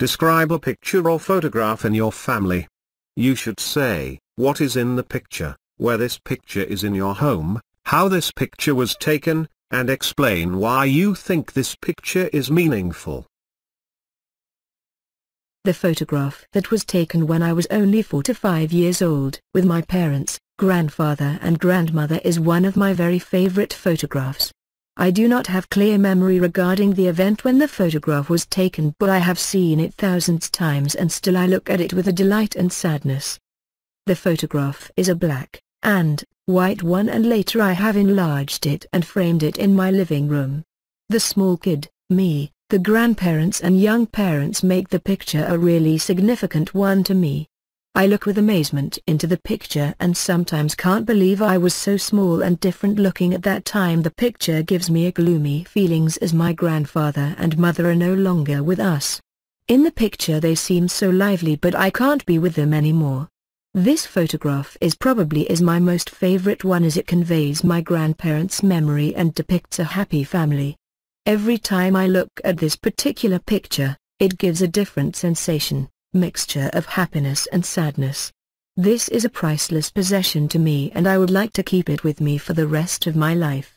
Describe a picture or photograph in your family. You should say, what is in the picture, where this picture is in your home, how this picture was taken, and explain why you think this picture is meaningful. The photograph that was taken when I was only 4 to 5 years old with my parents, grandfather and grandmother is one of my very favorite photographs. I do not have clear memory regarding the event when the photograph was taken but I have seen it thousands times and still I look at it with a delight and sadness. The photograph is a black, and, white one and later I have enlarged it and framed it in my living room. The small kid, me, the grandparents and young parents make the picture a really significant one to me. I look with amazement into the picture and sometimes can't believe I was so small and different looking at that time the picture gives me a gloomy feelings as my grandfather and mother are no longer with us. In the picture they seem so lively but I can't be with them anymore. This photograph is probably is my most favorite one as it conveys my grandparents' memory and depicts a happy family. Every time I look at this particular picture, it gives a different sensation mixture of happiness and sadness. This is a priceless possession to me and I would like to keep it with me for the rest of my life.